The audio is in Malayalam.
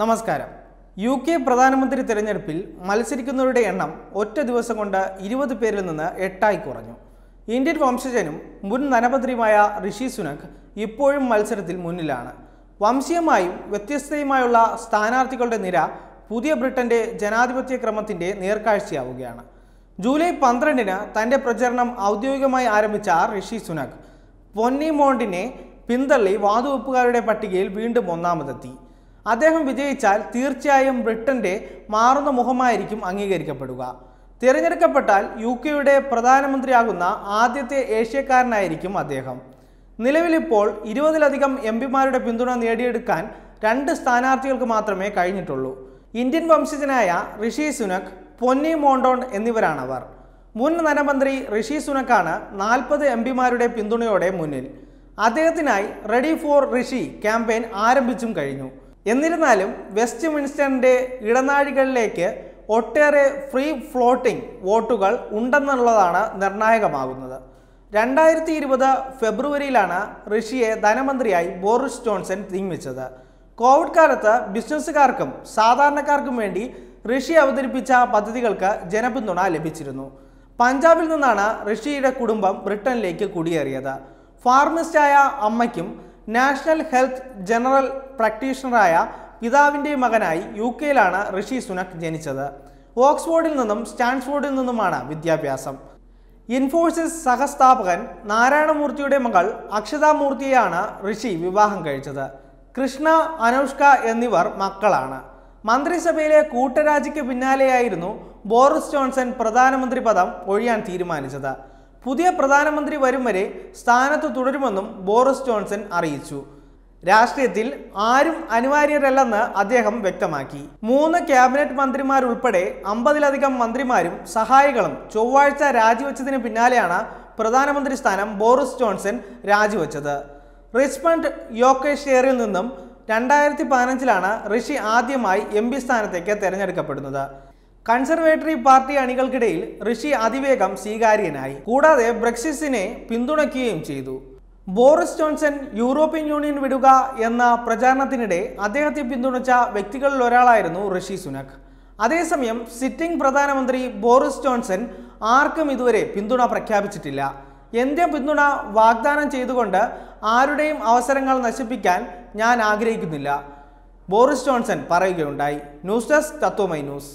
നമസ്കാരം യു കെ പ്രധാനമന്ത്രി തിരഞ്ഞെടുപ്പിൽ മത്സരിക്കുന്നവരുടെ എണ്ണം ഒറ്റ ദിവസം കൊണ്ട് ഇരുപത് പേരിൽ നിന്ന് എട്ടായി കുറഞ്ഞു ഇന്ത്യൻ വംശജനും മുൻ ധനമന്ത്രിയുമായ ഋഷി സുനക് ഇപ്പോഴും മത്സരത്തിൽ മുന്നിലാണ് വംശീയമായും വ്യത്യസ്തയുമായുള്ള സ്ഥാനാർത്ഥികളുടെ നിര പുതിയ ബ്രിട്ടന്റെ ജനാധിപത്യ ക്രമത്തിന്റെ നേർക്കാഴ്ചയാവുകയാണ് ജൂലൈ പന്ത്രണ്ടിന് തന്റെ പ്രചരണം ഔദ്യോഗികമായി ആരംഭിച്ച ഋഷി സുനക് പൊന്നി മോണ്ടിനെ പിന്തള്ളി വാതുവെപ്പുകാരുടെ പട്ടികയിൽ വീണ്ടും ഒന്നാമതെത്തി അദ്ദേഹം വിജയിച്ചാൽ തീർച്ചയായും ബ്രിട്ടന്റെ മാറുന്ന മുഖമായിരിക്കും അംഗീകരിക്കപ്പെടുക തിരഞ്ഞെടുക്കപ്പെട്ടാൽ യു കെയുടെ പ്രധാനമന്ത്രിയാകുന്ന ആദ്യത്തെ ഏഷ്യക്കാരനായിരിക്കും അദ്ദേഹം നിലവിലിപ്പോൾ ഇരുപതിലധികം എം പിമാരുടെ പിന്തുണ നേടിയെടുക്കാൻ രണ്ട് സ്ഥാനാർത്ഥികൾക്ക് മാത്രമേ കഴിഞ്ഞിട്ടുള്ളൂ ഇന്ത്യൻ വംശജനായ ഋഷി സുനക് പൊന്നി മോണ്ടോൺ എന്നിവരാണവർ മുൻ ധനമന്ത്രി ഋഷി സുനക്കാണ് നാൽപ്പത് എം പിമാരുടെ പിന്തുണയോടെ മുന്നിൽ അദ്ദേഹത്തിനായി റെഡി ഫോർ ഋഷി ക്യാമ്പയിൻ ആരംഭിച്ചും കഴിഞ്ഞു എന്നിരുന്നാലും വെസ്റ്റ് മിനിസ്റ്ററിൻ്റെ ഇടനാഴികളിലേക്ക് ഒട്ടേറെ ഫ്രീ ഫ്ലോട്ടിംഗ് വോട്ടുകൾ ഉണ്ടെന്നുള്ളതാണ് നിർണായകമാകുന്നത് രണ്ടായിരത്തി ഇരുപത് ഫെബ്രുവരിയിലാണ് ഋഷിയെ ധനമന്ത്രിയായി ബോറിസ് ജോൺസൺ നിയമിച്ചത് കോവിഡ് കാലത്ത് ബിസിനസ്സുകാർക്കും സാധാരണക്കാർക്കും വേണ്ടി ഋഷി അവതരിപ്പിച്ച പദ്ധതികൾക്ക് ജനപിന്തുണ ലഭിച്ചിരുന്നു പഞ്ചാബിൽ നിന്നാണ് ഋഷിയുടെ കുടുംബം ബ്രിട്ടനിലേക്ക് കുടിയേറിയത് ഫാർമസിസ്റ്റായ അമ്മയ്ക്കും നാഷണൽ ഹെൽത്ത് ജനറൽ പ്രാക്ടീഷണറായ പിതാവിൻ്റെ മകനായി യു കെയിലാണ് ഋഷി സുനക് ജനിച്ചത് ഓക്സ്ഫോർഡിൽ നിന്നും സ്റ്റാൻഫോർഡിൽ നിന്നുമാണ് വിദ്യാഭ്യാസം ഇൻഫോഴ്സിസ് സഹസ്ഥാപകൻ നാരായണമൂർത്തിയുടെ മകൾ അക്ഷതാമൂർത്തിയെയാണ് ഋഷി വിവാഹം കഴിച്ചത് കൃഷ്ണ അനുഷ്ക എന്നിവർ മക്കളാണ് മന്ത്രിസഭയിലെ കൂട്ടരാജിക്ക് പിന്നാലെയായിരുന്നു ബോറിസ് ജോൺസൺ പ്രധാനമന്ത്രി പദം ഒഴിയാൻ തീരുമാനിച്ചത് പുതിയ പ്രധാനമന്ത്രി വരും വരെ സ്ഥാനത്ത് തുടരുമെന്നും ബോറിസ് ജോൺസൺ അറിയിച്ചു രാഷ്ട്രീയത്തിൽ ആരും അനിവാര്യരല്ലെന്ന് അദ്ദേഹം വ്യക്തമാക്കി മൂന്ന് ക്യാബിനറ്റ് മന്ത്രിമാരുൾപ്പെടെ അമ്പതിലധികം മന്ത്രിമാരും സഹായികളും ചൊവ്വാഴ്ച രാജിവെച്ചതിന് പിന്നാലെയാണ് പ്രധാനമന്ത്രി സ്ഥാനം ബോറിസ് ജോൺസൺ രാജിവെച്ചത് റിസ്പണ്ട് യോക്കേഷ്യറിൽ ഷെയറിൽ നിന്നും രണ്ടായിരത്തി പതിനഞ്ചിലാണ് ഋഷി ആദ്യമായി എം പി സ്ഥാനത്തേക്ക് തെരഞ്ഞെടുക്കപ്പെടുന്നത് കൺസർവേറ്ററി പാർട്ടി അണികൾക്കിടയിൽ ഋഷി അതിവേഗം സ്വീകാര്യനായി കൂടാതെ ബ്രക്സിസിനെ പിന്തുണയ്ക്കുകയും ചെയ്തു ബോറിസ് ജോൺസൺ യൂറോപ്യൻ യൂണിയൻ വിടുക എന്ന പ്രചാരണത്തിനിടെ അദ്ദേഹത്തെ പിന്തുണച്ച വ്യക്തികളിൽ ഒരാളായിരുന്നു ഋഷി സുനക് അതേസമയം സിറ്റിംഗ് പ്രധാനമന്ത്രി ബോറിസ് ജോൺസൺ ആർക്കും ഇതുവരെ പിന്തുണ പ്രഖ്യാപിച്ചിട്ടില്ല എന്റെ പിന്തുണ വാഗ്ദാനം ചെയ്തുകൊണ്ട് ആരുടെയും അവസരങ്ങൾ നശിപ്പിക്കാൻ ഞാൻ ആഗ്രഹിക്കുന്നില്ല ബോറിസ് ജോൺസൺ പറയുകയുണ്ടായി ന്യൂസ് ഡെസ്ക് തത്വമൈ ന്യൂസ്